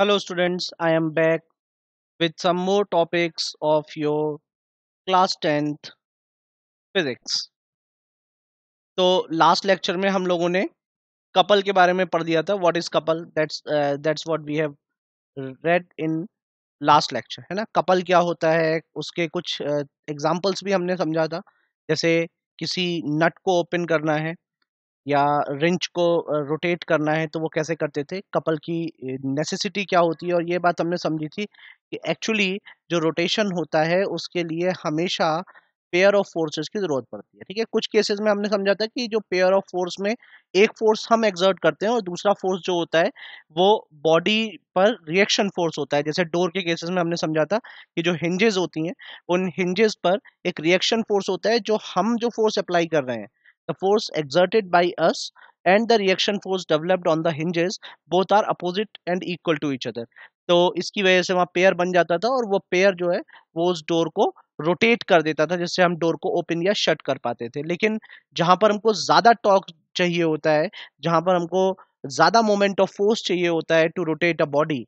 Hello students I am back with some more topics of your class tenth physics तो last lecture में हम लोगों ने couple के बारे में पढ़ दिया था what is couple that's that's what we have read in last lecture है ना कपल क्या होता है उसके कुछ एग्जांपल्स uh, भी हमने समझा था जैसे किसी नट को ओपन करना है या रिंच को रोटेट करना है तो वो कैसे करते थे कपल की नेसेसिटी क्या होती है और ये बात हमने समझी थी कि एक्चुअली जो रोटेशन होता है उसके लिए हमेशा पेयर ऑफ फोर्सेस की जरूरत पड़ती है ठीक है कुछ केसेस में हमने समझा था कि जो पेयर ऑफ फोर्स में एक फोर्स हम एग्जर्ट करते हैं और दूसरा फोर्स जो होता है वो बॉडी पर रिएक्शन फोर्स होता है जैसे डोर के केसेस में हमने समझा था कि जो हिंजेस होती हैं उन हिंजेस पर एक रिएक्शन फोर्स होता है जो हम जो फोर्स अप्लाई कर रहे हैं the force exerted by us and the reaction force developed on the hinges both are opposite and equal to each other तो इसकी वजह से वहाँ पेयर बन जाता था और वो पेयर जो है वो उस डोर को रोटेट कर देता था जिससे हम डोर को ओपन या शट कर पाते थे लेकिन जहां पर हमको ज़्यादा टॉक चाहिए होता है जहां पर हमको ज़्यादा मोमेंट ऑफ फोर्स चाहिए होता है टू रोटेट अ बॉडी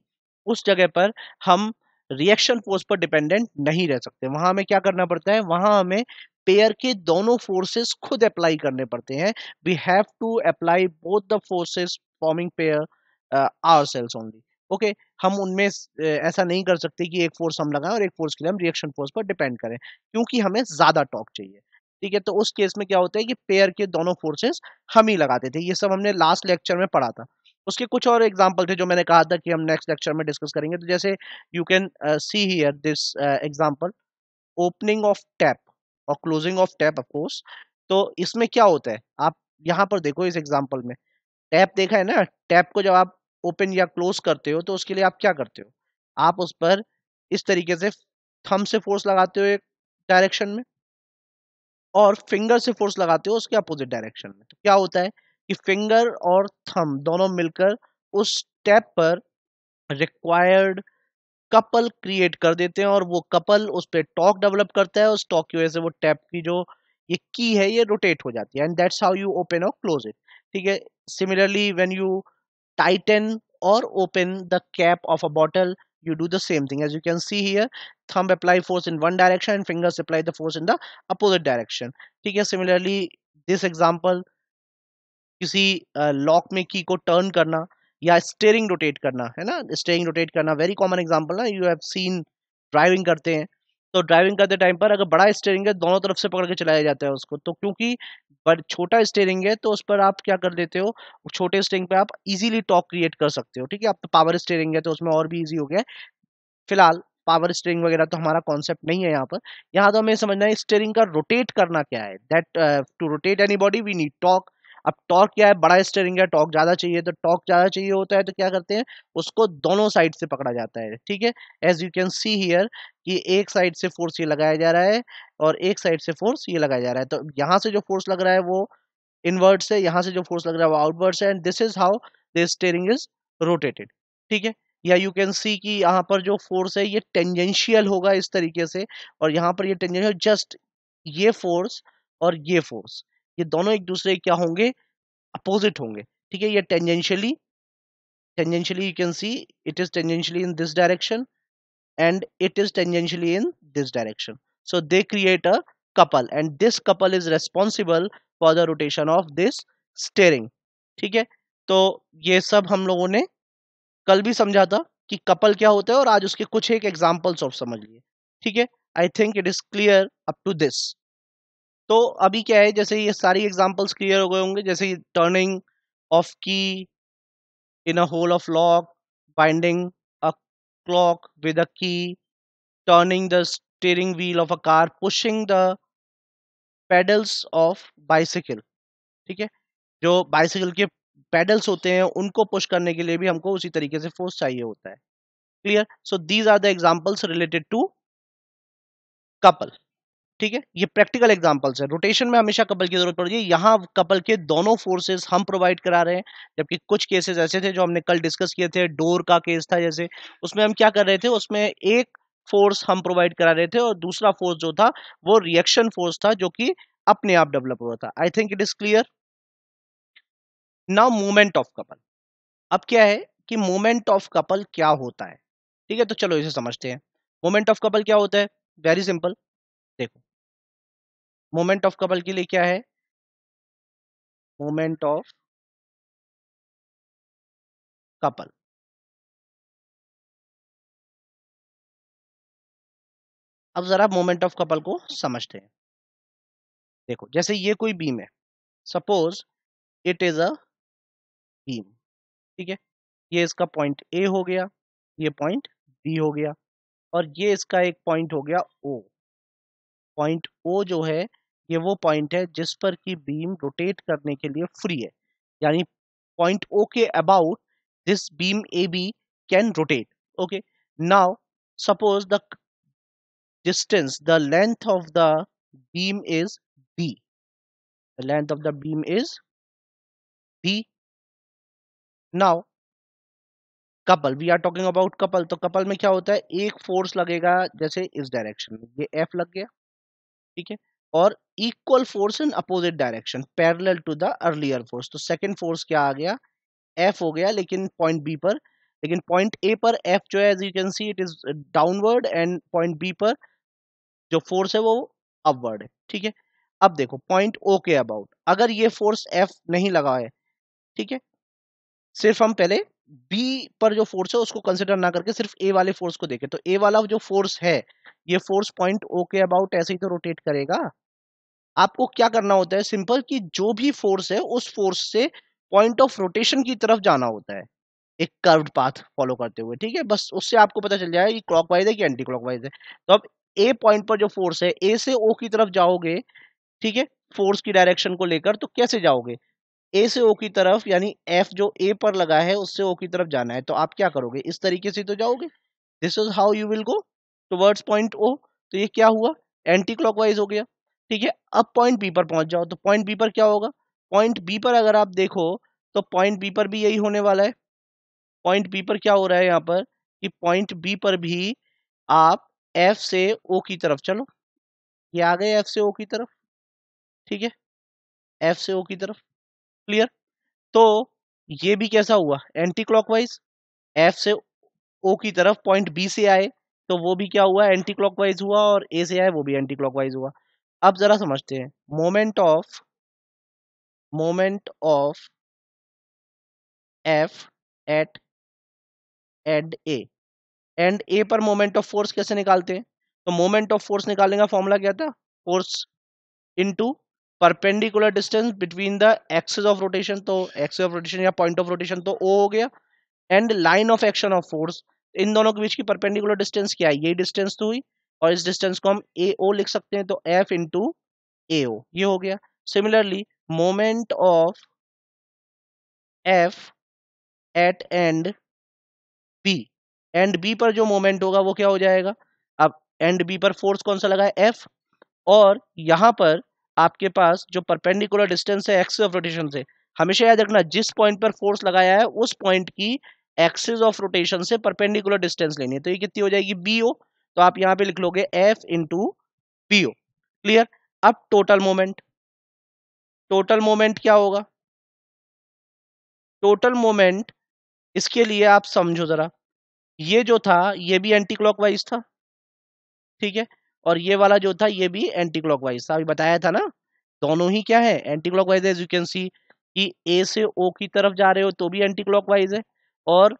उस जगह पर हम रिएक्शन फोर्स पर डिपेंडेंट नहीं रह सकते वहां हमें क्या करना पड़ता है वहां हमें पेयर के दोनों फोर्सेस खुद अप्लाई करने पड़ते हैं we have to apply both the forces forming pair are cells only okay हम उनमें uh, ऐसा नहीं कर सकते कि एक फोर्स हम लगाएं और एक फोर्स के लिए हम रिएक्शन फोर्स पर डिपेंड करें क्योंकि हमें ज़्यादा टॉक चाहिए ठीक है तो उस केस में क्या होता है कि पेयर के दोनों फोर्सेस हम ही लगाते थे ये सब हमने लास्ट लेक्चर में पढ़ा था उसके कुछ और एग्जाम्पल थे जो मैंने कहा था कि हम नेक्स्ट लेक्चर में डिस्कस करेंगे तो जैसे you can see here this example opening of tap और क्लोजिंग ऑफ टैप ऑफकोर्स तो इसमें क्या होता है आप यहाँ पर देखो इस एग्जाम्पल में टैप देखा है ना टैप को जब आप ओपन या क्लोज करते हो तो उसके लिए आप क्या करते हो आप उस पर इस तरीके से थम से फोर्स लगाते हो एक डायरेक्शन में और फिंगर से फोर्स लगाते हो उसके अपोजिट डायरेक्शन में तो क्या होता है कि फिंगर और थम दोनों मिलकर उस टैप पर रिक्वायर्ड कपल क्रिएट कर देते हैं और वो कपल उस पर टॉक डेवलप करता है उस टॉक की वजह से वो टैप की जो ये की है ये रोटेट हो जाती है and that's how you open और क्लोज इट ठीक है सिमिलरली वेन यू टाइटन और open the cap of a bottle you do the same thing as you can see here thumb apply force in one direction and fingers apply the force in the opposite direction ठीक है similarly this example किसी lock uh, में की को turn करना या steering rotate करना है ना स्टेयरिंग रोटेट करना वेरी कॉमन एग्जाम्पल ना यू हैव सीन ड्राइविंग करते हैं तो ड्राइविंग करते टाइम पर अगर बड़ा स्टेयरिंग है दोनों तरफ से पकड़ के चलाया जाता है उसको तो क्योंकि छोटा स्टेयरिंग है तो उस पर आप क्या कर लेते हो छोटे स्टेयरिंग पे आप इजीली टॉक क्रिएट कर सकते हो ठीक है आप पावर तो स्टेयरिंग है तो उसमें और भी इजी हो गया फिलहाल पावर स्टेयरिंग वगैरह तो हमारा कॉन्सेप्ट नहीं है यहाँ पर यहाँ तो हमें समझना है स्टेयरिंग का रोटेट करना क्या है that to rotate any body we need torque अब टॉर्क क्या है बड़ा स्टेयरिंग है टॉर्क ज़्यादा चाहिए तो टॉर्क ज़्यादा चाहिए होता है तो क्या करते हैं उसको दोनों साइड से पकड़ा जाता है ठीक है as you can see here कि एक साइड से फोर्स ये लगाया जा रहा है और एक साइड से फोर्स ये लगाया जा रहा है तो यहाँ से जो फोर्स लग रहा है वो इनवर्ट से यहाँ से जो फोर्स लग रहा है वो आउटवर्ड से and this is how this steering is rotated ठीक है या यू कैन सी कि यहाँ पर जो फोर्स है ये टेंजेंशियल होगा इस तरीके से और यहाँ पर ये टेंजेंशियल जस्ट ये फोर्स और ये फोर्स ये दोनों एक दूसरे क्या होंगे अपोजिट होंगे ठीक है ये tangentially tangentially you can see it is tangentially in this direction and it is tangentially in this direction so they create a couple and this couple is responsible for the rotation of this steering ठीक है तो ये सब हम लोगों ने कल भी समझा था कि कपल क्या होता है और आज उसके कुछ एक एग्जाम्पल्स ऑफ समझ लिए ठीक है I think it is clear up to this तो अभी क्या है जैसे ये सारी एग्जाम्पल्स क्लियर हो गए होंगे जैसे turning of key in a hole of lock winding a clock with a key turning the steering wheel of a car pushing the pedals of bicycle ठीक है जो बाइसिकल के पेडल्स होते हैं उनको पुश करने के लिए भी हमको उसी तरीके से फोर्स चाहिए होता है clear so these are the examples related to couple ठीक है ये प्रैक्टिकल एग्जाम्पल्स है रोटेशन में हमेशा कपल की जरूरत पड़ती है यहाँ कपल के दोनों फोर्सेस हम प्रोवाइड करा रहे हैं जबकि कुछ केसेस ऐसे थे जो हमने कल डिस्कस किए थे डोर का केस था जैसे उसमें हम क्या कर रहे थे उसमें एक फोर्स हम प्रोवाइड करा रहे थे और दूसरा फोर्स जो था वो रिएक्शन फोर्स था जो कि अपने आप डेवलप हुआ था I think it is clear now moment of couple अब क्या है कि मोमेंट ऑफ कपल क्या होता है ठीक है तो चलो इसे समझते हैं मोमेंट ऑफ कपल क्या होता है वेरी सिंपल देखो मोमेंट ऑफ कपल के लिए क्या है मोमेंट ऑफ कपल अब जरा मोमेंट ऑफ कपल को समझते हैं देखो जैसे ये कोई बीम है suppose it is a beam ठीक है ये इसका पॉइंट ए हो गया ये पॉइंट बी हो गया और ये इसका एक पॉइंट हो गया ओ पॉइंट ओ जो है ये वो पॉइंट है जिस पर कि बीम रोटेट करने के लिए फ्री है यानी पॉइंट ओ के about this beam A B can rotate okay now suppose the distance the length of the beam is B the length of the beam is b couple we are talking about couple तो couple में क्या होता है एक force लगेगा जैसे इस direction में ये एफ लग गया ठीक है और equal force in opposite direction parallel to the earlier force तो सेकंड फोर्स क्या आ गया एफ हो गया लेकिन पॉइंट बी पर लेकिन पॉइंट ए पर एफ जो है as you can see it is downward and point B पर जो फोर्स है वो अपवर्ड है ठीक है अब देखो पॉइंट ओ के अबाउट अगर ये फोर्स एफ नहीं लगा है ठीक है सिर्फ हम पहले बी पर जो फोर्स है उसको कंसिडर ना करके सिर्फ ए वाले फोर्स को देखें तो ए वाला जो फोर्स है ये फोर्स पॉइंट ओ के अबाउट ऐसे ही तो रोटेट करेगा आपको क्या करना होता है सिंपल कि जो भी फोर्स है उस फोर्स से पॉइंट ऑफ रोटेशन की तरफ जाना होता है एक कर्व्ड पाथ फॉलो करते हुए ठीक है बस उससे आपको पता चल जाएगा कि क्लॉक वाइज है कि एंटी क्लॉक वाइज है तो अब ए पॉइंट पर जो फोर्स है ए से ओ की तरफ जाओगे ठीक है फोर्स की डायरेक्शन को लेकर तो कैसे जाओगे ए से ओ की तरफ यानी एफ जो ए पर लगा है उससे ओ की तरफ जाना है तो आप क्या करोगे इस तरीके से तो जाओगे this is how you will go towards point O तो ये क्या हुआ एंटी क्लॉकवाइज हो गया ठीक है अब पॉइंट बी पर पहुंच जाओ तो पॉइंट बी पर क्या होगा पॉइंट बी पर अगर आप देखो तो पॉइंट बी पर भी यही होने वाला है पॉइंट बी पर क्या हो रहा है यहाँ पर कि पॉइंट बी पर भी आप एफ से ओ की तरफ चलो ये आ गए एफ से ओ की तरफ ठीक है एफ से ओ की तरफ क्लियर तो ये भी कैसा हुआ एंटी क्लॉकवाइज एफ से ओ की तरफ पॉइंट बी से आए तो वो भी क्या हुआ एंटी क्लॉकवाइज हुआ और ए से आए वो भी एंटी क्लॉकवाइज हुआ अब जरा समझते हैं moment of moment of F at at A and A पर मोमेंट ऑफ फोर्स कैसे निकालते हैं तो मोमेंट ऑफ फोर्स निकालने का फॉर्मूला क्या था force into perpendicular distance between the axis of rotation तो एक्सेस ऑफ रोटेशन या पॉइंट ऑफ रोटेशन तो ओ हो गया and line of action of force इन दोनों के बीच की परपेंडिकुलर डिस्टेंस क्या है ये डिस्टेंस तो हुई और इस डिस्टेंस को हम ए ओ लिख सकते हैं तो एफ इंटू ए ओ ये हो गया similarly moment of F at and B and B पर जो मोमेंट होगा वो क्या हो जाएगा अब एंड बी पर फोर्स कौन सा लगा है एफ और यहां पर आपके पास जो परपेंडिकुलर डिस्टेंस है एक्सेस ऑफ रोटेशन से हमेशा याद रखना जिस पॉइंट पर फोर्स लगाया है उस पॉइंट की एक्सेस ऑफ रोटेशन से परपेंडिकुलर डिस्टेंस लेनी है तो ये कितनी हो जाएगी बी तो आप यहाँ पे लिख लोगे एफ इंटू पी क्लियर अब टोटल मोमेंट टोटल मोमेंट क्या होगा टोटल मोमेंट इसके लिए आप समझो जरा ये जो था ये भी एंटी क्लॉकवाइज था ठीक है और ये वाला जो था ये भी एंटी क्लॉकवाइज था अभी बताया था ना दोनों ही क्या है anti clockwise as you can see कि ए से ओ की तरफ जा रहे हो तो भी एंटी क्लॉकवाइज है और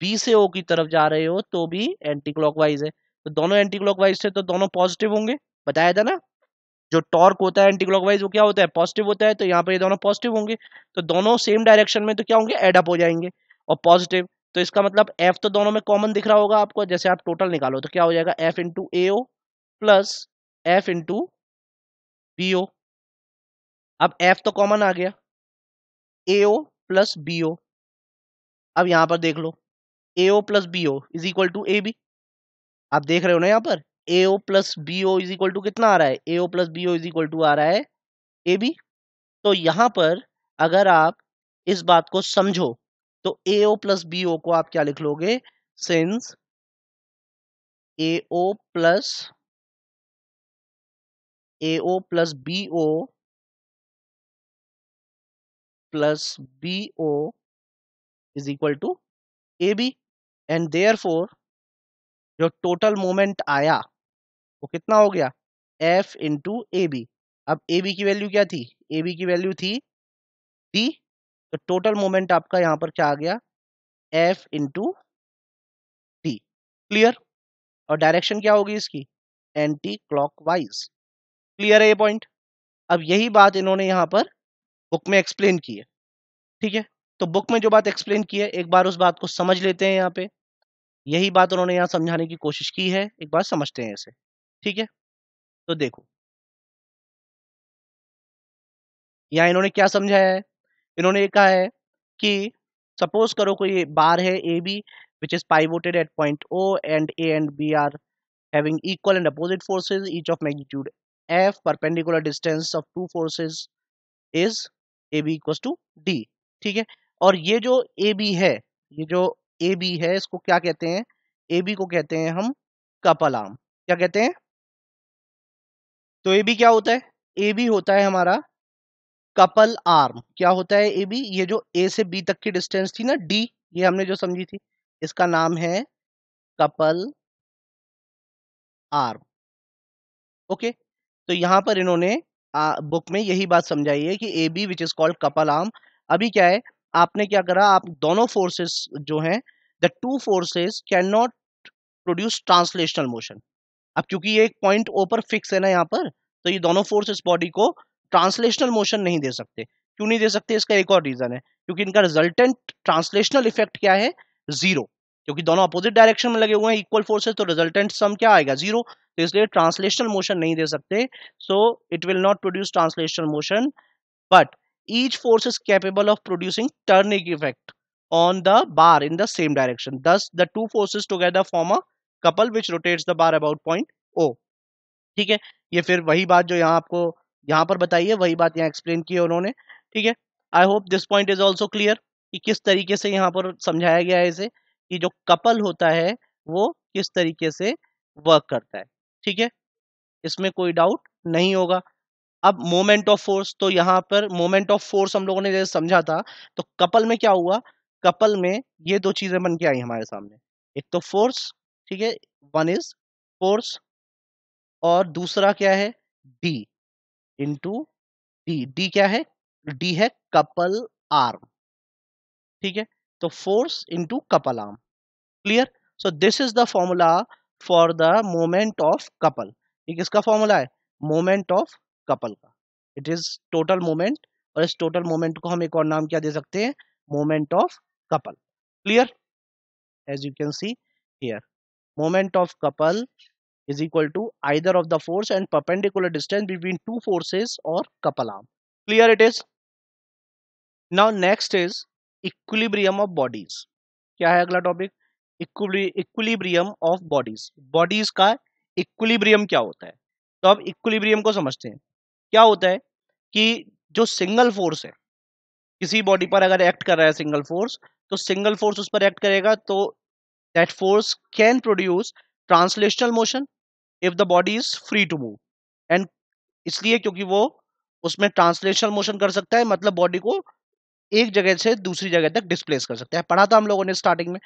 बी से ओ की तरफ जा रहे हो तो भी एंटी क्लॉकवाइज है तो दोनों एंटी क्लॉकवाइज थे तो दोनों पॉजिटिव होंगे बताया था ना जो टॉर्क होता है एंटी क्लॉकवाइज वो क्या होता है पॉजिटिव होता है तो यहाँ पर ये दोनों पॉजिटिव होंगे तो दोनों सेम डायरेक्शन में तो क्या होंगे एडअप हो जाएंगे और पॉजिटिव तो इसका मतलब एफ तो दोनों में कॉमन दिख रहा होगा आपको जैसे आप टोटल निकालो तो क्या हो जाएगा F into A O plus F into B O अब एफ तो कॉमन आ गया ए ओ प्लस बी ओ अब यहां पर देख लो A O plus B O is equal to A B आप देख रहे हो ना यहां पर A O plus B O is equal to कितना आ रहा है A O plus B O is equal to आ रहा है ए बी तो यहां पर अगर आप इस बात को समझो तो ए ओ प्लस बी ओ को आप क्या लिख लोगे since A O plus A O plus B O is equal to A B and therefore जो टोटल मोमेंट आया वो कितना हो गया F इंटू ए बी अब ए बी की वैल्यू क्या थी ए बी की वैल्यू थी डी तो टोटल मोमेंट आपका यहाँ पर क्या आ गया F इंटू डी क्लियर और डायरेक्शन क्या होगी इसकी एंटी क्लॉकवाइज क्लियर है ये पॉइंट अब यही बात इन्होंने यहाँ पर बुक में एक्सप्लेन की है ठीक है तो बुक में जो बात एक्सप्लेन की है एक बार उस बात को समझ लेते हैं यहाँ पे यही बात उन्होंने यहाँ समझाने की कोशिश की है एक बार समझते हैं इसे ठीक है तो देखो यहाँ इन्होंने क्या समझाया है इन्होंने ये कहा है कि सपोज करो कोई बार है A B which is pivoted at point O and A and B are having equal and opposite forces each of magnitude f distance of two two is A B equals to D ठीक है और ये जो A B है ये जो A B है इसको क्या कहते हैं ए बी को कहते हैं हम कपल आर्म क्या कहते हैं तो ए बी क्या होता है ए बी होता है हमारा कपल आर्म क्या होता है ए बी ये जो ए से बी तक की डिस्टेंस थी ना डी ये हमने जो समझी थी इसका नाम है कपल आर्म ओके तो यहाँ पर इन्होंने आ, बुक में यही बात समझाई है कि A B which is called couple arm अभी क्या है आपने क्या करा आप दोनों फोर्सेस जो हैं the two forces can not produce translational motion अब क्योंकि ये एक पॉइंट ओ पर फिक्स है ना यहाँ पर तो ये दोनों फोर्स इस बॉडी को ट्रांसलेशनल मोशन नहीं दे सकते क्यों नहीं दे सकते इसका एक और रीजन है क्योंकि इनका रिजल्टेंट ट्रांसलेशनल इफेक्ट क्या है जीरो क्योंकि दोनों अपोजिट डायरेक्शन में लगे हुए हैं इक्वल फोर्सेस तो रिजल्टेंट सम क्या आएगा जीरो तो इसलिए ट्रांसलेशनल मोशन नहीं दे सकते so it will not produce translational motion but each force is capable of producing turning effect on the bar in the same direction thus the two forces together form a couple which rotates the bar about point O ठीक है ये फिर वही बात जो यहाँ आपको यहाँ पर बताई है वही बात यहाँ एक्सप्लेन की है उन्होंने ठीक है I hope this point is also clear कि किस तरीके से यहाँ पर समझाया गया है इसे कि जो कपल होता है वो किस तरीके से वर्क करता है ठीक है इसमें कोई डाउट नहीं होगा अब मोमेंट ऑफ फोर्स तो यहाँ पर मोमेंट ऑफ फोर्स हम लोगों ने जैसे समझा था तो कपल में क्या हुआ कपल में ये दो चीजें बन के आई हमारे सामने एक तो फोर्स ठीक है वन इज फोर्स और दूसरा क्या है डी इंटू डी डी क्या है डी है कपल आर्म ठीक है तो force into couple arm clear so this is the formula for the moment of couple ये किसका फॉर्मूला है मोमेंट ऑफ कपल का इट इज टोटल मोमेंट और इस टोटल मोमेंट को हम एक और नाम क्या दे सकते हैं moment of couple clear as you can see here moment of couple is equal to either of the force and perpendicular distance between two forces और couple arm clear it is now next is equilibrium of bodies क्या है अगला topic equilibrium of bodies bodies का equilibrium क्या होता है तो अब इक्विलिब्रियम को समझते हैं क्या होता है कि जो सिंगल फोर्स है किसी बॉडी पर अगर एक्ट कर रहा है सिंगल फोर्स तो सिंगल फोर्स उस पर एक्ट करेगा तो that force can produce translational motion if the body is free to move and इसलिए क्योंकि वो उसमें ट्रांसलेशनल मोशन कर सकता है मतलब बॉडी को एक जगह से दूसरी जगह तक डिस्प्लेस कर सकता है पढ़ा था हम लोगों ने स्टार्टिंग में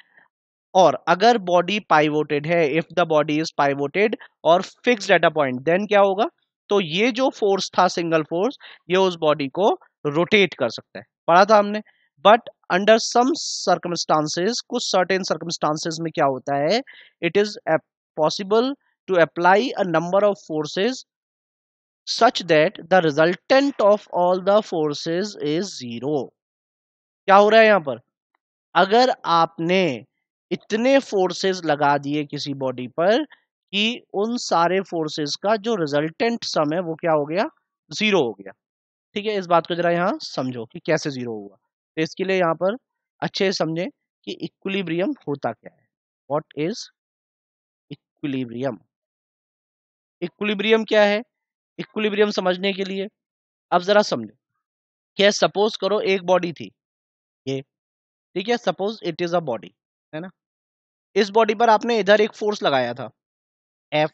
और अगर बॉडी पाइवोटेड है if the body is pivoted और fixed at a point then क्या होगा तो ये जो फोर्स था सिंगल फोर्स ये उस बॉडी को रोटेट कर सकता है पढ़ा था हमने बट अंडर सम सर्कमस्टांसेस कुछ सर्टेन सर्कमस्टांसेस में क्या होता है it is possible to apply a number of forces such that the resultant of all the forces is zero क्या हो रहा है यहां पर अगर आपने इतने फोर्सेस लगा दिए किसी बॉडी पर कि उन सारे फोर्सेस का जो रिजल्टेंट सम है वो क्या हो गया जीरो हो गया ठीक है इस बात को जरा यहाँ समझो कि कैसे जीरो हुआ तो इसके लिए यहाँ पर अच्छे से समझे कि इक्विलिब्रियम होता क्या है वॉट इज इक्विलिब्रियम इक्विलिब्रियम क्या है इक्विलिब्रियम समझने के लिए अब जरा समझो क्या सपोज करो एक बॉडी थी ये ठीक है suppose it is a body है ना इस बॉडी पर आपने इधर एक फोर्स लगाया था एफ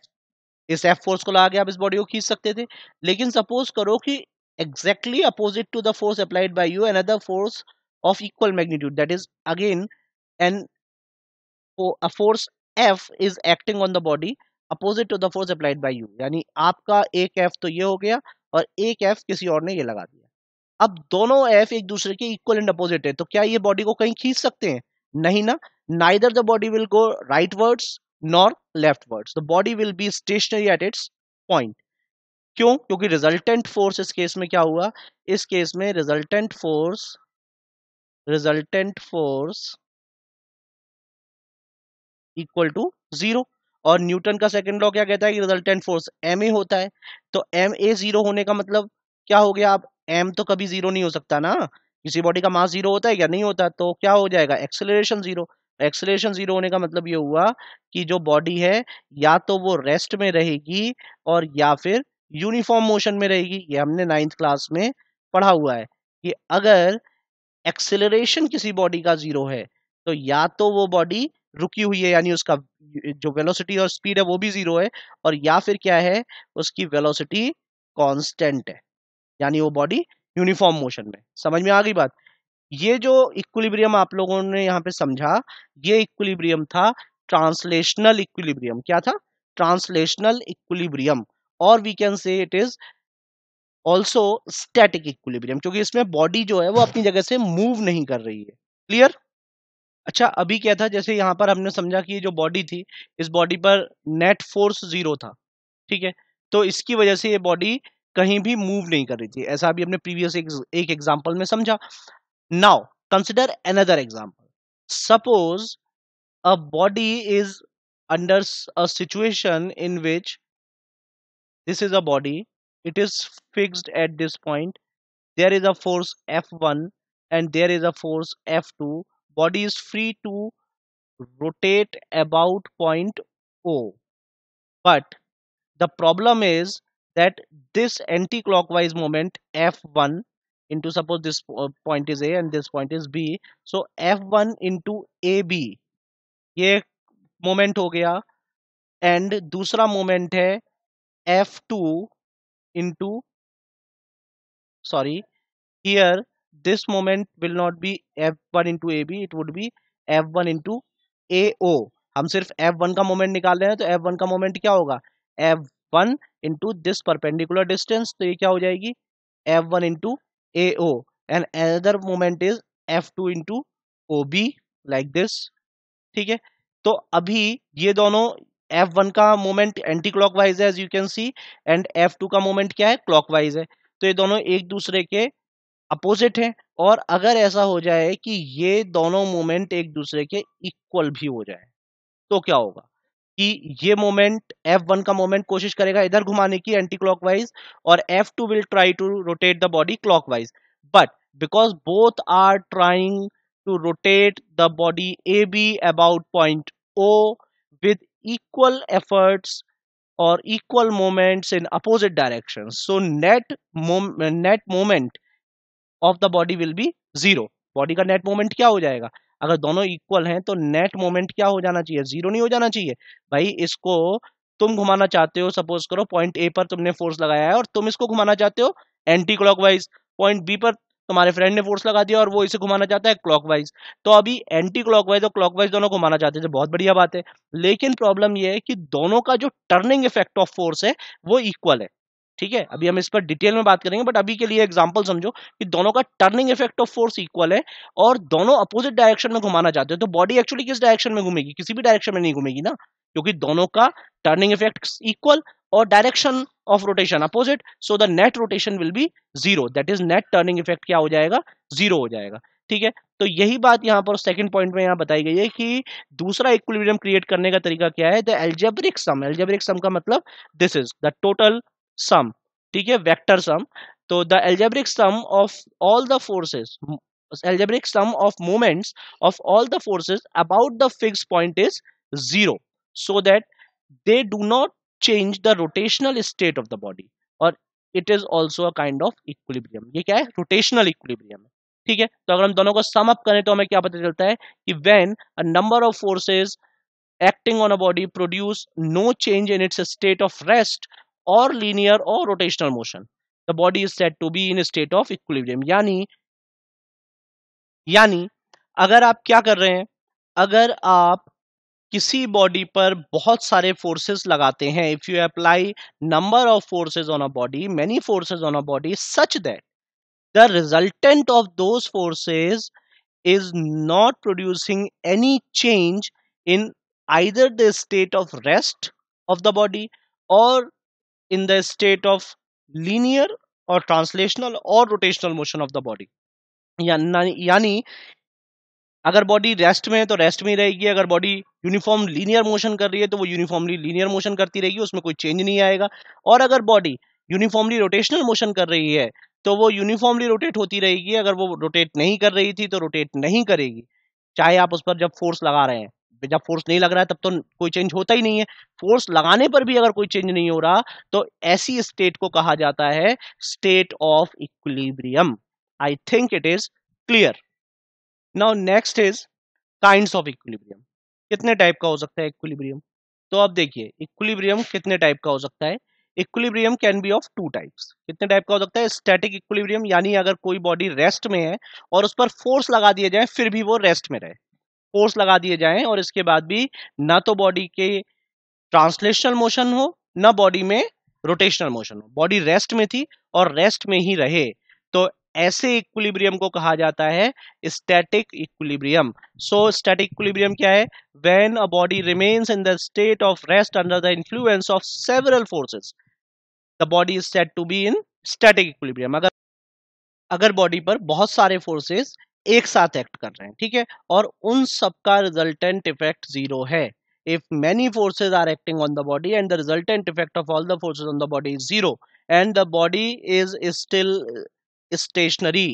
इस एफ फोर्स को लगा के आप इस बॉडी को खींच सकते थे लेकिन सपोज करो कि exactly opposite to the force applied by you another force of equal magnitude that is again an force F is acting on the body opposite to the force applied by you यानी आपका एक F तो ये हो गया और एक F किसी और ने ये लगा दिया अब दोनों एफ एक दूसरे के इक्वल एंड अपोजिट है तो क्या ये बॉडी को कहीं खींच सकते हैं नहीं ना neither the body will go rightwards nor leftwards. The body will be stationary at its point. क्यों क्योंकि resultant force इस केस में क्या हुआ इस केस में resultant force resultant force equal to zero. और न्यूटन का सेकंड लॉ क्या कहता है कि रिजल्टेंट फोर्स एम ए होता है तो एम ए जीरो होने का मतलब क्या हो गया आप एम तो कभी जीरो नहीं हो सकता ना किसी बॉडी का मास जीरो होता है या नहीं होता तो क्या हो जाएगा एक्सेलरेशन जीरो एक्सलेशन जीरो होने का मतलब ये हुआ कि जो बॉडी है या तो वो रेस्ट में रहेगी और या फिर यूनिफॉर्म मोशन में रहेगी ये हमने नाइन्थ क्लास में पढ़ा हुआ है कि अगर एक्सेलरेशन किसी बॉडी का जीरो है तो या तो वो बॉडी रुकी हुई है यानी उसका जो वेलोसिटी और स्पीड है वो भी जीरो है और या फिर क्या है उसकी वेलोसिटी कांस्टेंट है यानी वो बॉडी यूनिफॉर्म मोशन में समझ में आ गई बात ये जो इक्विलिब्रियम आप लोगों ने यहाँ पे समझा ये इक्विलिब्रियम था ट्रांसलेशनल इक्विलिब्रियम क्या था ट्रांसलेशनल इक्विलिब्रियम और we can say it is also static equilibrium क्योंकि इसमें बॉडी जो है वो अपनी जगह से मूव नहीं कर रही है क्लियर अच्छा अभी क्या था जैसे यहाँ पर हमने समझा कि ये जो बॉडी थी इस बॉडी पर नेट फोर्स जीरो था ठीक है तो इसकी वजह से ये बॉडी कहीं भी मूव नहीं कर रही थी ऐसा भी हमने प्रीवियस एक एग्जाम्पल में समझा Now consider another example. Suppose a body is under a situation in which this is a body, it is fixed at this point, there is a force F1 and there is a force F2, body is free to rotate about point O. But the problem is that this anti-clockwise moment F1 into suppose this point is a and this point is b so f1 into ab ye moment ho gaya and dusra moment hai f2 into sorry here this moment will not be f1 into ab it would be f1 into ao हम सिर्फ F1 का moment निकाल रहे हैं तो F1 का moment क्या होगा F1 one into this perpendicular distance तो ये क्या हो जाएगी F1 one into AO and another moment is F2 into OB like this ठीक है तो अभी ये दोनों F1 का मोमेंट एंटी क्लॉक वाइज है as you can see and F2 का मोमेंट क्या है क्लॉक वाइज है तो ये दोनों एक दूसरे के अपोजिट हैं और अगर ऐसा हो जाए कि ये दोनों मोमेंट एक दूसरे के इक्वल भी हो जाए तो क्या होगा कि ये मोमेंट F1 का मोमेंट कोशिश करेगा इधर घुमाने की एंटी क्लॉकवाइज और F2 will try to rotate the body clockwise but because both are trying to rotate the body A B about point O with equal efforts और equal moments in opposite direction so net net moment of the body will be zero body का net moment क्या हो जाएगा अगर दोनों equal हैं तो net moment क्या हो जाना चाहिए जीरो नहीं हो जाना चाहिए भाई इसको तुम घुमाना चाहते हो सपोज करो पॉइंट ए पर तुमने फोर्स लगाया है और तुम इसको घुमाना चाहते हो एंटी क्लॉकवाइज पॉइंट बी पर तुम्हारे फ्रेंड ने फोर्स लगा दिया और वो इसे घुमाना चाहता है क्लॉकवाइज तो अभी एंटी क्लॉकवाइज और क्लॉकवाइज दोनों घुमाना चाहते थे बहुत बढ़िया बात है लेकिन प्रॉब्लम ये है कि दोनों का जो टर्निंग इफेक्ट ऑफ फोर्स है वो इक्वल है ठीक है अभी हम इस पर डिटेल में बात करेंगे बट अभी के लिए एग्जांपल समझो कि दोनों का turning effect of force equal है और दोनों अपोजिट डायरेक्शन में घुमाना चाहते हो तो बॉडी एक्चुअली किस डायरेक्शन में घूमेगी किसी भी डायरेक्शन में नहीं घूमेगी ना क्योंकि दोनों का टर्निंग इफेक्ट इक्वल और direction of rotation opposite so the net rotation will be zero that is net turning effect क्या हो जाएगा जीरो हो जाएगा ठीक है तो यही बात यहाँ पर सेकंड पॉइंट में यहां बताई गई है कि दूसरा इक्विलिब्रियम क्रिएट करने का तरीका क्या है the algebraic sum algebraic sum का मतलब this is the total sum ठीक है वेक्टर सम तो the algebraic sum of all the forces algebraic sum of moments of all the forces about the fix point is zero so that they do not change the rotational state of the body और it is also a kind of equilibrium ये क्या है rotational equilibrium ठीक है तो अगर हम दोनों को सम अप करें तो हमें क्या पता चलता है कि when a number of forces acting on a body produce no change in its state of rest और लीनियर और rotational motion the body is set to be in state of equilibrium यानी यानी अगर आप क्या कर रहे हैं अगर आप किसी बॉडी पर बहुत सारे फोर्सेस लगाते हैं if you apply number of forces on a body many forces on a body such that the resultant of those forces is not producing any change in either the state of rest of the body और in the state of linear or translational or rotational motion of the body यानी अगर body rest में है तो rest में रहेगी अगर body uniform linear motion कर रही है तो वो यूनिफॉर्मली लीनियर मोशन करती रहेगी उसमें कोई चेंज नहीं आएगा और अगर बॉडी यूनिफॉर्मली रोटेशनल मोशन कर रही है तो वो यूनिफॉर्मली रोटेट होती रहेगी अगर वो रोटेट नहीं कर रही थी तो रोटेट नहीं करेगी चाहे आप उस पर जब फोर्स लगा रहे हैं जब फोर्स नहीं लग रहा है तब तो कोई चेंज होता ही नहीं है फोर्स लगाने पर भी अगर कोई चेंज नहीं हो रहा तो ऐसी स्टेट को कहा जाता है state of equilibrium I think it is clear now next is kind of equilibrium कितने टाइप का हो सकता है इक्विलिब्रियम तो अब देखिए इक्विलिब्रियम कितने टाइप का हो सकता है equilibrium can be of two types कितने टाइप का हो सकता है स्टैटिक इक्विलिब्रियम यानी अगर कोई बॉडी रेस्ट में है और उस पर फोर्स लगा दिया जाए फिर भी वो रेस्ट में रहे फोर्स लगा दिए जाएं और इसके बाद भी ना तो बॉडी के ट्रांसलेशनल मोशन हो ना बॉडी में रोटेशनल मोशन हो बॉडी रेस्ट में थी और रेस्ट में ही रहे तो ऐसे इक्विलिब्रियम को कहा जाता है static equilibrium so static equilibrium क्या है when a body remains in the state of rest under the influence of several forces the body is set to be in static equilibrium अगर अगर बॉडी पर बहुत सारे फोर्सेस एक साथ act कर रहे हैं ठीक है और उन सबका रिजल्टेंट इफेक्ट जीरो है if many forces are acting on the body and the resultant effect of all the forces on the body is zero and the body is still stationary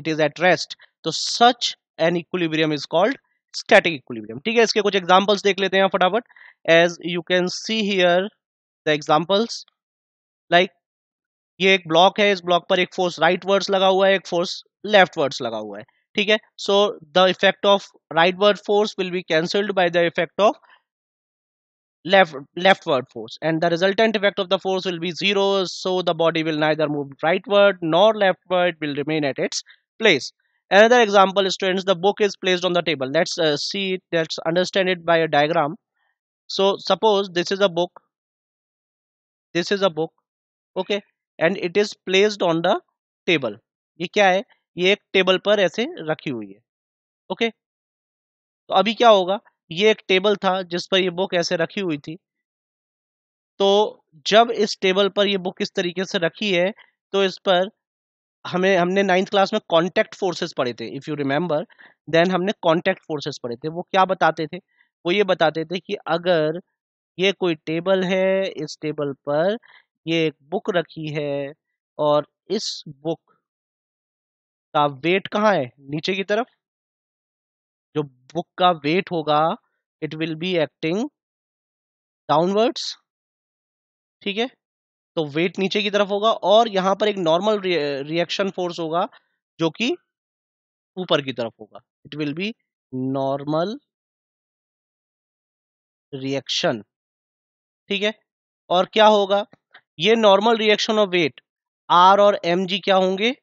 it is at rest तो such an equilibrium is called static equilibrium ठीक है इसके कुछ examples देख लेते हैं फटाफट as you can see here the examples like ये एक ब्लॉक है इस ब्लॉक पर एक फोर्स राइट वर्ड्स लगा हुआ है एक फोर्स लेफ्ट वर्ड्स लगा हुआ है So the effect of rightward force will be cancelled by the effect of left leftward force and the resultant effect of the force will be zero so the body will neither move rightward nor leftward will remain at its place another example students the book is placed on the table let's uh, see let's understand it by a diagram so suppose this is a book this is a book okay and it is placed on the table ye kya ये एक table पर ऐसे रखी हुई है okay तो अभी क्या होगा ये एक टेबल था जिस पर ये बुक ऐसे रखी हुई थी तो जब इस टेबल पर ये बुक इस तरीके से रखी है तो इस पर हमें हमने नाइन्थ क्लास में कॉन्टेक्ट फोर्सेस पढ़े थे इफ़ यू रिमेम्बर देन हमने कॉन्टेक्ट फोर्सेस पढ़े थे वो क्या बताते थे वो ये बताते थे कि अगर ये कोई टेबल है इस टेबल पर ये एक बुक रखी है और इस बुक का वेट कहाँ है नीचे की तरफ जो बुक का वेट होगा it will be acting downwards ठीक है तो वेट नीचे की तरफ होगा और यहां पर एक नॉर्मल रिएक्शन फोर्स होगा जो कि ऊपर की तरफ होगा it will be normal reaction ठीक है और क्या होगा ये normal reaction of weight R और एम जी क्या होंगे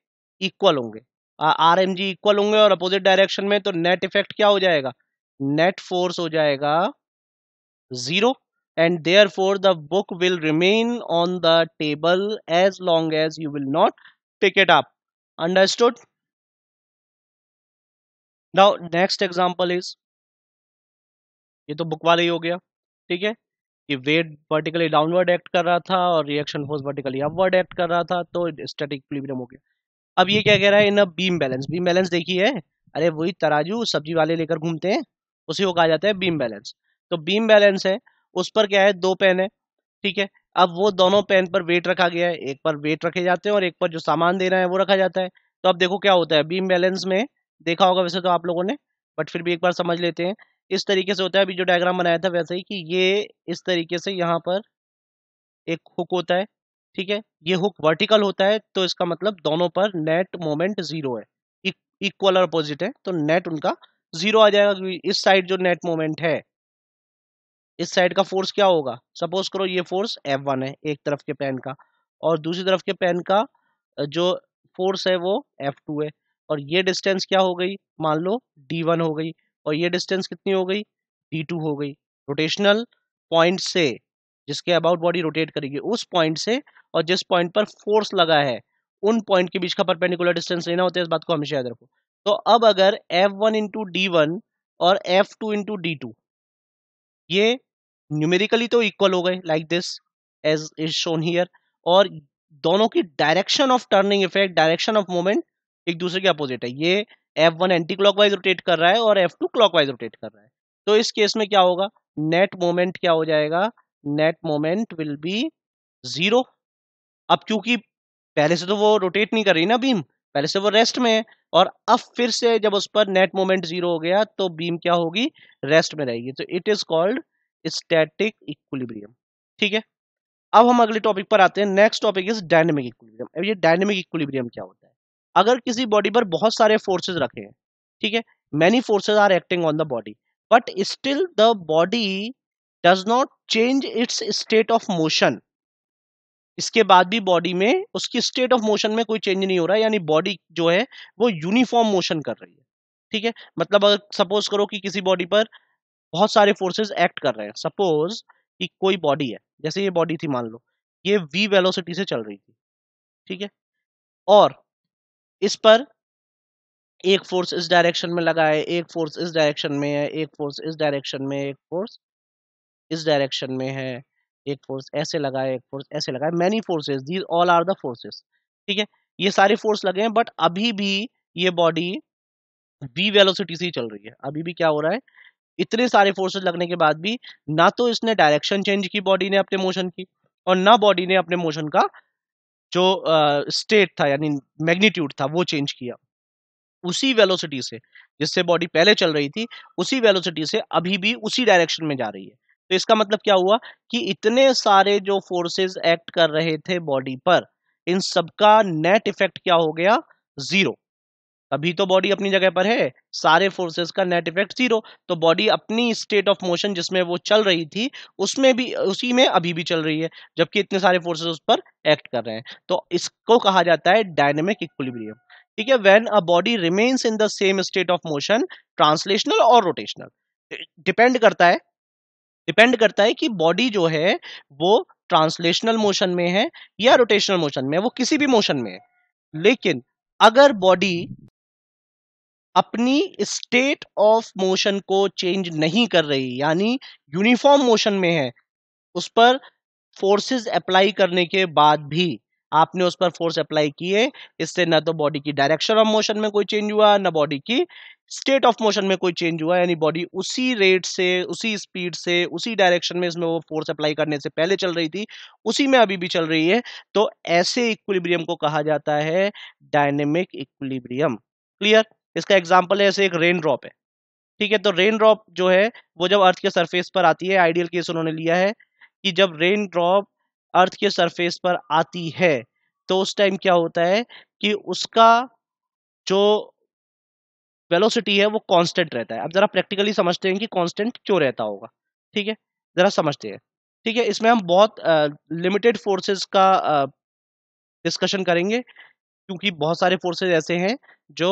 इक्वल होंगे आर एम जी इक्वल होंगे और अपोजिट डायरेक्शन में तो नेट इफेक्ट क्या हो जाएगा नेट फोर्स हो जाएगा zero and therefore the book will remain on the table as long as you will not pick it up understood now next example is ये तो book वाला ही हो गया ठीक है कि वेट वर्टिकली डाउनवर्ड एक्ट कर रहा था और reaction force vertically upward act कर रहा था तो स्टैटिक इक्विलिब्रियम हो गया अब ये क्या कह रहा है इन बीम बैलेंस बीम बैलेंस देखिए अरे वही तराजू सब्जी वाले लेकर घूमते हैं उसी को कहा जाता है बीम बैलेंस तो बीम बैलेंस है उस पर क्या है दो पेन है ठीक है अब वो दोनों पेन पर वेट रखा गया है एक पर वेट रखे जाते हैं और एक पर जो सामान देना है वो रखा जाता है तो अब देखो क्या होता है बीम बैलेंस में देखा होगा वैसे तो आप लोगों ने बट फिर भी एक बार समझ लेते हैं इस तरीके से होता है अभी जो डायग्राम बनाया था वैसे ही कि ये इस तरीके से यहाँ पर एक हुक होता है ठीक है ये हुक वर्टिकल होता है तो इसका मतलब दोनों पर नेट मोमेंट जीरो है इक्वल और अपोजिट है तो नेट उनका जीरो आ जाएगा क्योंकि इस साइड जो नेट मोमेंट है इस साइड का फोर्स क्या होगा सपोज करो ये फोर्स एफ वन है एक तरफ के पेन का और दूसरी तरफ के पेन का जो फोर्स है वो एफ टू है और ये डिस्टेंस क्या हो गई मान लो डी वन हो गई और ये डिस्टेंस कितनी हो गई डी टू हो गई रोटेशनल पॉइंट से जिसके अबाउट बॉडी रोटेट करेगी उस पॉइंट से और जिस पॉइंट पर फोर्स लगा है उन पॉइंट के बीच का परपेंडिकुलर डिस्टेंस लेना होता है इस बात को हमेशा याद रखो तो अब अगर एफ वन इंटू डी और F2 टू इंटू डी ये न्यूमेरिकली तो इक्वल हो गए like this as is shown here और दोनों की direction of turning effect direction of moment एक दूसरे के अपोजिट है ये F one anti clockwise rotate कर रहा है और एफ टू क्लॉकवाइज रोटेट कर रहा है तो इस केस में क्या होगा नेट मोमेंट क्या हो जाएगा net moment will be zero अब क्योंकि पहले से तो वो रोटेट नहीं कर रही ना बीम पहले से वो रेस्ट में है और अब फिर से जब उस पर नेट मोमेंट जीरो हो गया तो बीम क्या होगी रेस्ट में रहेगी तो it is called static equilibrium ठीक है अब हम अगले टॉपिक पर आते हैं next topic is dynamic equilibrium अब ये डायनेमिक इक्विलिब्रियम क्या होता है अगर किसी बॉडी पर बहुत सारे फोर्सेज रखे हैं ठीक है many forces are acting on the body but still the body does not change its state of motion इसके बाद भी बॉडी में उसकी स्टेट ऑफ मोशन में कोई चेंज नहीं हो रहा है यानी बॉडी जो है वो यूनिफॉर्म मोशन कर रही है ठीक है मतलब अगर सपोज करो कि किसी बॉडी पर बहुत सारे फोर्सेस एक्ट कर रहे हैं सपोज कि कोई बॉडी है जैसे ये बॉडी थी मान लो ये वी वेलोसिटी से चल रही थी ठीक है और इस पर एक फोर्स इस डायरेक्शन में लगा है एक फोर्स इस डायरेक्शन में है एक फोर्स इस डायरेक्शन में एक फोर्स इस डायरेक्शन में है एक फोर्स ऐसे लगाए एक फोर्स ऐसे लगाए many forces these all are the forces ठीक है ये सारे फोर्स लगे हैं बट अभी भी ये बॉडी वी वेलोसिटी से ही चल रही है अभी भी क्या हो रहा है इतने सारे फोर्सेस लगने के बाद भी ना तो इसने डायरेक्शन चेंज की बॉडी ने अपने मोशन की और ना बॉडी ने अपने मोशन का जो स्टेट uh, था यानी मैग्नीट्यूड था वो चेंज किया उसी वेलोसिटी से जिससे बॉडी पहले चल रही थी उसी वेलोसिटी से अभी भी उसी डायरेक्शन में जा रही है तो इसका मतलब क्या हुआ कि इतने सारे जो फोर्सेस एक्ट कर रहे थे बॉडी पर इन सबका नेट इफेक्ट क्या हो गया जीरो अभी तो बॉडी अपनी जगह पर है सारे फोर्सेस का नेट इफेक्ट जीरो तो बॉडी अपनी स्टेट ऑफ मोशन जिसमें वो चल रही थी उसमें भी उसी में अभी भी चल रही है जबकि इतने सारे फोर्सेस उस पर एक्ट कर रहे हैं तो इसको कहा जाता है डायनेमिक इक्विलिब्रियम ठीक है when a body remains in the same state of motion translational और रोटेशनल डिपेंड करता है डिपेंड करता है कि बॉडी जो है वो ट्रांसलेशनल मोशन में है या रोटेशनल मोशन में वो किसी भी मोशन में है लेकिन अगर बॉडी अपनी स्टेट ऑफ मोशन को चेंज नहीं कर रही यानी यूनिफॉर्म मोशन में है उस पर फोर्सेस अप्लाई करने के बाद भी आपने उस पर फोर्स अप्लाई किए इससे ना तो बॉडी की डायरेक्शन ऑफ मोशन में कोई चेंज हुआ ना बॉडी की स्टेट ऑफ मोशन में कोई चेंज हुआ यानी बॉडी उसी रेट से उसी स्पीड से उसी डायरेक्शन में इसमें वो फोर्स अप्लाई करने से पहले चल रही थी उसी में अभी भी चल रही है तो ऐसे इक्विलिब्रियम को कहा जाता है डायनेमिक इक्विलिब्रियम क्लियर इसका एग्जाम्पल है ऐसे एक रेन ड्रॉप है ठीक है तो रेन ड्रॉप जो है वो जब अर्थ के सरफेस पर आती है आइडियल केस उन्होंने लिया है कि जब रेन ड्रॉप अर्थ के सरफेस पर आती है तो उस टाइम क्या होता है कि उसका जो वेलोसिटी है वो कांस्टेंट रहता है अब जरा प्रैक्टिकली समझते हैं कि कांस्टेंट क्यों रहता होगा ठीक है जरा समझते हैं ठीक है इसमें हम बहुत लिमिटेड uh, फोर्सेस का डिस्कशन uh, करेंगे क्योंकि बहुत सारे फोर्सेज ऐसे हैं जो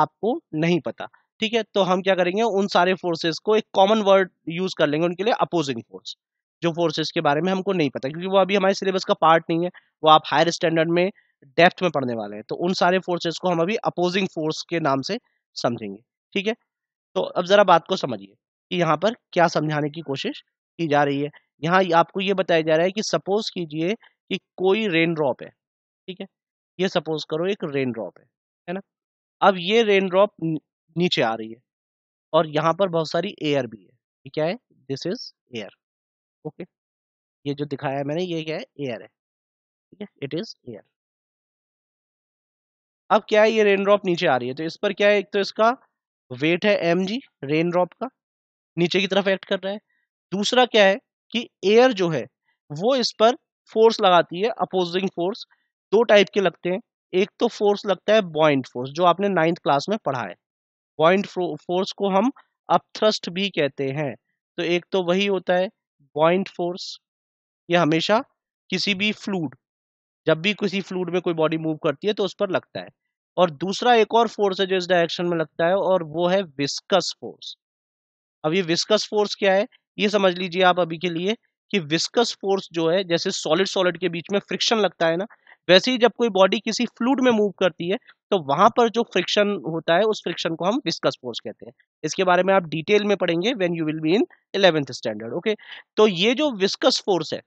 आपको नहीं पता ठीक है तो हम क्या करेंगे उन सारे फोर्सेज को एक कॉमन वर्ड यूज कर लेंगे उनके लिए अपोजिंग फोर्स जो फोर्सेज के बारे में हमको नहीं पता क्योंकि वो अभी हमारे सिलेबस का पार्ट नहीं है वो आप हायर स्टैंडर्ड में डेप्थ में पढ़ने वाले हैं तो उन सारे फोर्सेस को हम अभी अपोजिंग फोर्स के नाम से समझेंगे ठीक है तो अब जरा बात को समझिए कि यहाँ पर क्या समझाने की कोशिश की जा रही है यहाँ आपको ये बताया जा रहा है कि सपोज कीजिए कि कोई रेन ड्रॉप है ठीक है ये सपोज करो एक रेन ड्रॉप है है ना अब ये रेन ड्रॉप नीचे आ रही है और यहाँ पर बहुत सारी एयर भी है ये क्या है दिस इज एयर ओके ये जो दिखाया है मैंने ये क्या है एयर है ठीक है इट इज एयर अब क्या है ये रेन ड्रॉप नीचे आ रही है तो इस पर क्या है एक तो इसका वेट है एम जी रेन ड्रॉप का नीचे की तरफ एक्ट कर रहा है दूसरा क्या है कि एयर जो है वो इस पर फोर्स लगाती है अपोजिंग फोर्स दो टाइप के लगते हैं एक तो फोर्स लगता है बॉइंट फोर्स जो आपने नाइन्थ क्लास में पढ़ा है बॉइंट फोर्स को हम अपथ्रस्ट भी कहते हैं तो एक तो वही होता है बॉइंट फोर्स ये हमेशा किसी भी फ्लूड जब भी किसी फ्लूड में कोई बॉडी मूव करती है तो उस पर लगता है और दूसरा एक और फोर्स है जो इस डायरेक्शन में लगता है और वो है विस्कस फोर्स अब ये विस्कस फोर्स क्या है ये समझ लीजिए आप अभी के लिए कि विस्कस फोर्स जो है जैसे सॉलिड सॉलिड के बीच में फ्रिक्शन लगता है ना वैसे ही जब कोई बॉडी किसी फ्लूड में मूव करती है तो वहां पर जो फ्रिक्शन होता है उस फ्रिक्शन को हम विस्कस फोर्स कहते हैं इसके बारे में आप डिटेल में पढ़ेंगे when you will be in eleventh standard okay तो ये जो विस्कस फोर्स है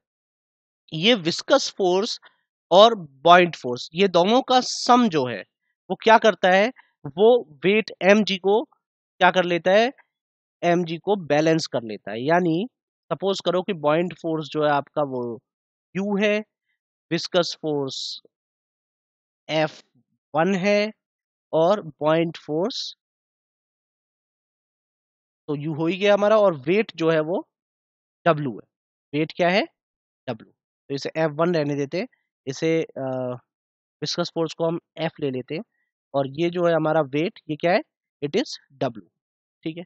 ये विस्कस फोर्स और बॉइंट फोर्स ये दोनों का सम जो है वो क्या करता है वो वेट एम को क्या कर लेता है एम को बैलेंस कर लेता है यानी सपोज करो कि बॉइंट फोर्स जो है आपका वो यू है विस्कस फोर्स एफ वन है और बॉइंट फोर्स तो यू हो ही गया हमारा और वेट जो है वो डब्लू है वेट क्या है डब्लू तो इसे एफ वन रहने देते हैं इसे विस्कस फोर्स को हम एफ ले लेते हैं और ये जो है हमारा वेट ये क्या है इट इज डब्लू ठीक है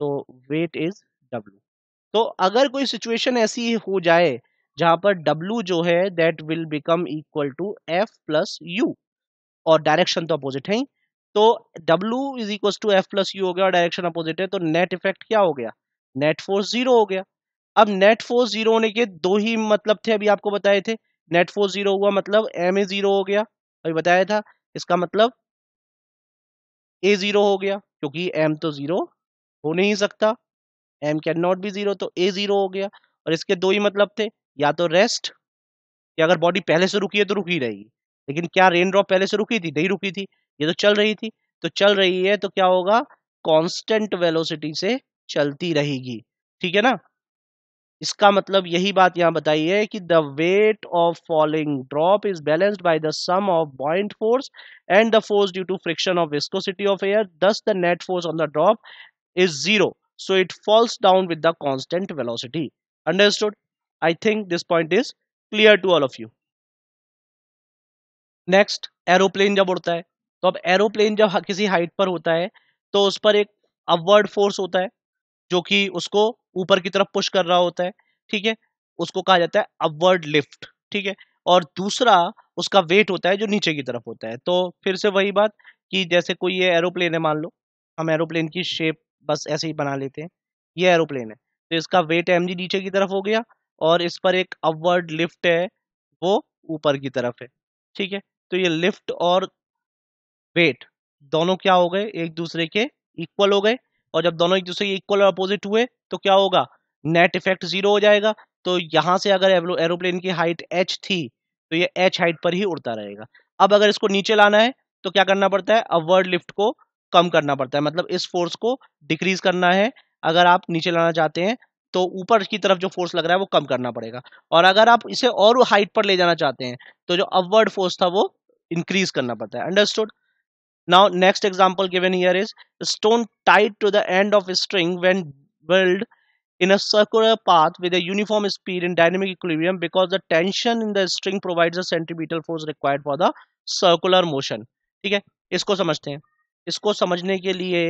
तो वेट इज डब्लू तो अगर कोई सिचुएशन ऐसी हो जाए जहां पर डब्लू जो है that will become equal to F plus U और डायरेक्शन तो अपोजिट है तो W is equal to F plus U हो गया और डायरेक्शन अपोजिट है तो नेट इफेक्ट क्या हो गया नेट फोर्स जीरो हो गया अब नेट फोर्स जीरो होने के दो ही मतलब थे अभी आपको बताए थे नेट फोर्स जीरो हुआ मतलब एम ए जीरो हो गया अभी बताया था इसका मतलब ए जीरो हो गया क्योंकि एम तो जीरो हो नहीं सकता एम कैन नॉट भी जीरो तो ए जीरो हो गया और इसके दो ही मतलब थे या तो रेस्ट या अगर बॉडी पहले से रुकी है तो रुकी रहेगी लेकिन क्या रेन ड्रॉप पहले से रुकी थी नहीं रुकी थी ये तो चल रही थी तो चल रही है तो क्या होगा कांस्टेंट वेलोसिटी से चलती रहेगी ठीक है ना इसका मतलब यही बात यहाँ बताई है कि the weight of falling drop is balanced by the sum of buoyant force and the force due to friction of viscosity of air thus the net force on the drop is zero so it falls down with the constant velocity understood I think this point is clear to all of you next aeroplane जब उड़ता है तो अब aeroplane जब किसी height पर होता है तो उस पर एक अपवर्ड फोर्स होता है जो कि उसको ऊपर की तरफ पुश कर रहा होता है ठीक है उसको कहा जाता है अपवर्ड लिफ्ट ठीक है और दूसरा उसका वेट होता है जो नीचे की तरफ होता है तो फिर से वही बात कि जैसे कोई ये एरोप्लेन है मान लो हम एरोप्लेन की शेप बस ऐसे ही बना लेते हैं ये एरोप्लेन है तो इसका वेट एम नीचे की तरफ हो गया और इस पर एक अपवर्ड लिफ्ट है वो ऊपर की तरफ है ठीक है तो ये लिफ्ट और वेट दोनों क्या हो गए एक दूसरे के इक्वल हो गए और जब दोनों एक दूसरे के इक्वल और अपोजिट हुए तो क्या होगा नेट इफेक्ट जीरो हो जाएगा तो यहां से अगर एरोप्लेन की हाइट एच थी तो ये एच हाइट पर ही उड़ता रहेगा अब अगर इसको नीचे लाना है तो क्या करना पड़ता है अपवर्ड लिफ्ट को कम करना पड़ता है मतलब इस फोर्स को डिक्रीज करना है अगर आप नीचे लाना चाहते हैं तो ऊपर की तरफ जो फोर्स लग रहा है वो कम करना पड़ेगा और अगर आप इसे और हाइट पर ले जाना चाहते हैं तो जो अपवर्ड फोर्स था वो इंक्रीज करना पड़ता है understood now next example given here is a stone tied to the end of a string when whirled in a circular path with a uniform speed in dynamic equilibrium because the tension in the string provides a centripetal force required for the circular motion ठीक है इसको समझते हैं इसको समझने के लिए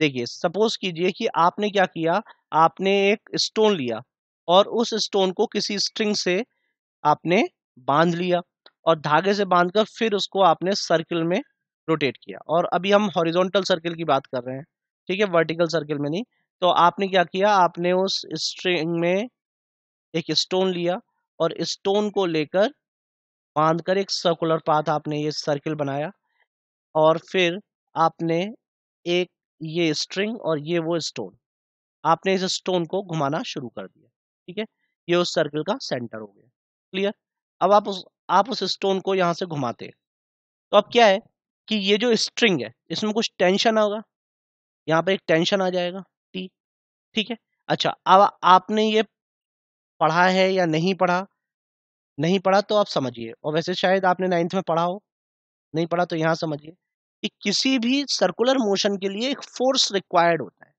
देखिए सपोज कीजिए कि आपने क्या किया आपने एक स्टोन लिया और उस स्टोन को किसी स्ट्रिंग से आपने बांध लिया और धागे से बांधकर फिर उसको आपने सर्किल में रोटेट किया और अभी हम हॉरिजॉन्टल सर्किल की बात कर रहे हैं ठीक है वर्टिकल सर्किल में नहीं तो आपने क्या किया आपने उस स्ट्रिंग में एक स्टोन लिया और स्टोन को लेकर बांध कर एक सर्कुलर पाथ आपने ये सर्किल बनाया और फिर आपने एक ये स्ट्रिंग और ये वो स्टोन आपने इस स्टोन को घुमाना शुरू कर दिया ठीक है ये उस सर्कल का सेंटर हो गया क्लियर अब आप उस आप उस स्टोन को यहाँ से घुमाते हैं तो अब क्या है कि ये जो स्ट्रिंग है इसमें कुछ टेंशन होगा यहाँ पर एक टेंशन आ जाएगा टी ठीक है अच्छा अब आपने ये पढ़ा है या नहीं पढ़ा नहीं पढ़ा तो आप समझिए और वैसे शायद आपने नाइन्थ में पढ़ा हो नहीं पढ़ा तो यहाँ समझिए कि किसी भी सर्कुलर मोशन के लिए एक फोर्स रिक्वायर्ड होता है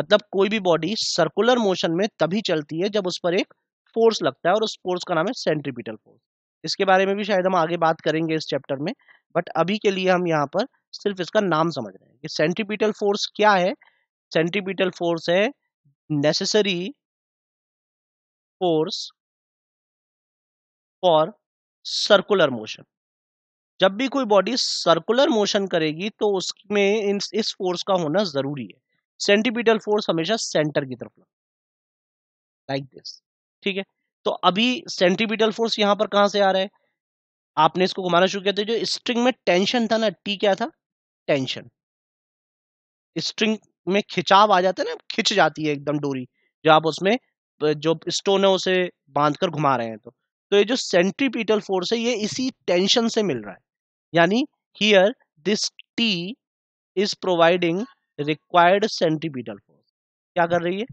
मतलब कोई भी बॉडी सर्कुलर मोशन में तभी चलती है जब उस पर एक फोर्स लगता है और उस फोर्स का नाम है सेंट्रीपिटल फोर्स इसके बारे में भी शायद हम आगे बात करेंगे इस चैप्टर में बट अभी के लिए हम यहाँ पर सिर्फ इसका नाम समझ रहे हैं कि सेंट्रीपिटल फोर्स क्या है सेंट्रीपिटल फोर्स है necessary force for circular motion जब भी कोई बॉडी सर्कुलर मोशन करेगी तो उसमें इस फोर्स का होना जरूरी है सेंट्रीपिटल फोर्स हमेशा सेंटर की तरफ लगता लाइक दिस ठीक है तो अभी सेंट्रीपिटल फोर्स यहां पर कहां से आ रहा है आपने इसको घुमाना शुरू किया था जो स्ट्रिंग में टेंशन था ना टी क्या था टेंशन स्ट्रिंग में खिंचाव आ जाता है ना खिंच जाती है एकदम डोरी जो आप उसमें जो स्टोन है उसे बांधकर घुमा रहे हैं तो तो ये जो सेंट्रीपिटल फोर्स है ये इसी टेंशन से मिल रहा है यानी here this T is providing required centripetal force क्या कर रही है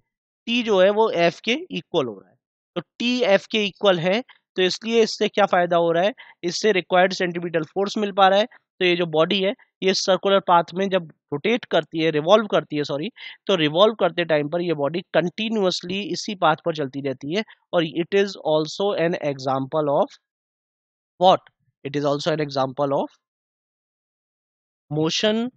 टी जो है वो एफ के इक्वल हो रहा है तो टी एफ के इक्वल है तो इसलिए इससे क्या फायदा हो रहा है इससे रिक्वायर्ड सेंटीमीटर फोर्स मिल पा रहा है तो ये जो बॉडी है ये सर्कुलर पाथ में जब रोटेट करती है रिवॉल्व करती है सॉरी तो रिवॉल्व करते टाइम पर ये बॉडी कंटिन्यूसली इसी पाथ पर चलती रहती है और it is also an example of what it is also an example of motion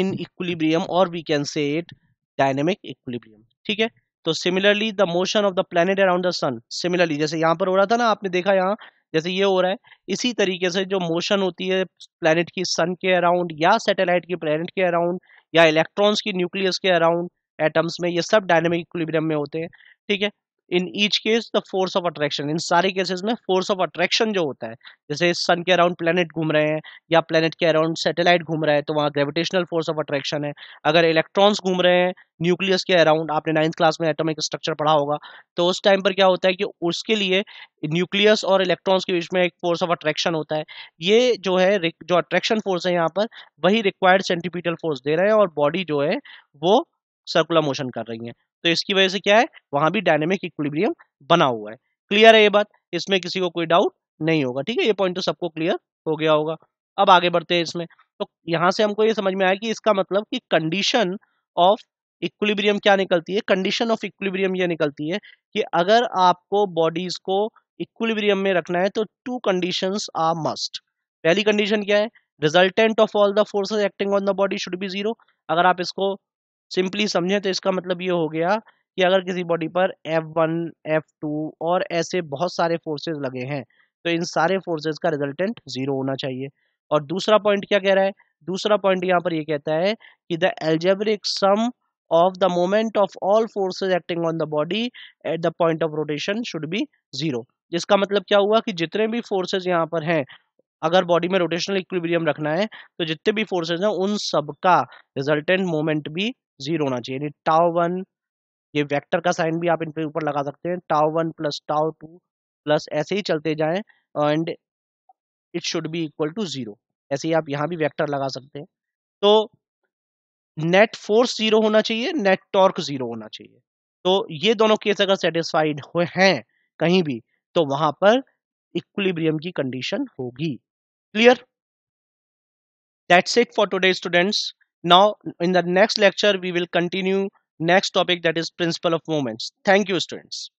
in equilibrium और we can say it dynamic equilibrium ठीक है तो similarly the motion of the planet around the sun similarly जैसे यहाँ पर हो रहा था ना आपने देखा यहाँ जैसे ये हो रहा है इसी तरीके से जो मोशन होती है प्लैनेट की सन के अराउंड या सैटेलाइट की प्लैनेट के अराउंड या इलेक्ट्रॉन्स की न्यूक्लियस के अराउंड एटम्स में ये सब डायनेमिक इक्विलिब्रियम में होते हैं ठीक है in each case the force of attraction in सारे केसेस में फोर्स ऑफ अट्रैक्शन जो होता है जैसे सन के अराउंड प्लेनेट घूम रहे हैं या प्लेनेट के अराउंड सैटेलाइट घूम रहा है तो वहाँ ग्रेविटेशनल फोर्स ऑफ अट्रैक्शन है अगर इलेक्ट्रॉन्स घूम रहे हैं न्यूक्लियस के अराउंड आपने नाइन्थ क्लास में एटोमिक स्ट्रक्चर पढ़ा होगा तो उस टाइम पर क्या होता है कि उसके लिए न्यूक्लियस और इलेक्ट्रॉन्स के बीच में एक फोर्स ऑफ अट्रैक्शन होता है ये जो है जो अट्रैक्शन फोर्स है यहाँ पर वही रिक्वायर्ड सेंटिपिटल फोर्स दे रहे हैं और बॉडी जो है वो सर्कुलर मोशन कर रही है तो इसकी वजह से क्या है वहां भी डायनेमिक इक्विलिब्रियम बना हुआ है क्लियर है ये बात इसमें किसी को कोई डाउट नहीं होगा ठीक है ये पॉइंट तो सबको क्लियर हो गया होगा अब आगे बढ़ते हैं इसमें तो यहाँ से हमको ये समझ में आया कि इसका मतलब कि कंडीशन ऑफ इक्विलिब्रियम क्या निकलती है कंडीशन ऑफ इक्विलिब्रियम ये निकलती है कि अगर आपको बॉडीज को इक्विलिब्रियम में रखना है तो टू कंडीशंस आर मस्ट पहली कंडीशन क्या है resultant of all the forces acting on the body should be zero अगर आप इसको सिंपली समझे तो इसका मतलब ये हो गया कि अगर किसी बॉडी पर एफ वन एफ टू और ऐसे बहुत सारे फोर्सेज लगे हैं तो इन सारे फोर्सेज का रिजल्टेंट जीरो होना चाहिए और दूसरा पॉइंट क्या कह रहा है दूसरा पॉइंट यहाँ पर ये कहता है कि the algebraic sum of the moment of all forces acting on the body at the point of rotation should be zero जिसका मतलब क्या हुआ कि जितने भी फोर्सेज यहाँ पर हैं अगर बॉडी में रोटेशनल इक्विलिब्रियम रखना है तो जितने भी फोर्सेज हैं उन सब का रिजल्टेंट मोमेंट भी जीरो होना चाहिए यानी टाओ वन ये वेक्टर का साइन भी आप इनके ऊपर लगा सकते हैं tau one plus tau two plus ऐसे ही चलते जाएं and it should be equal to zero ऐसे ही आप यहाँ भी वेक्टर लगा सकते हैं तो नेट फोर्स जीरो होना चाहिए नेट टॉर्क जीरो होना चाहिए तो ये दोनों केस अगर सेटिस्फाइड हुए हैं कहीं भी तो वहां पर इक्विलिब्रियम की कंडीशन होगी clear that's it for today students now in the next lecture we will continue next topic that is principle of moments thank you students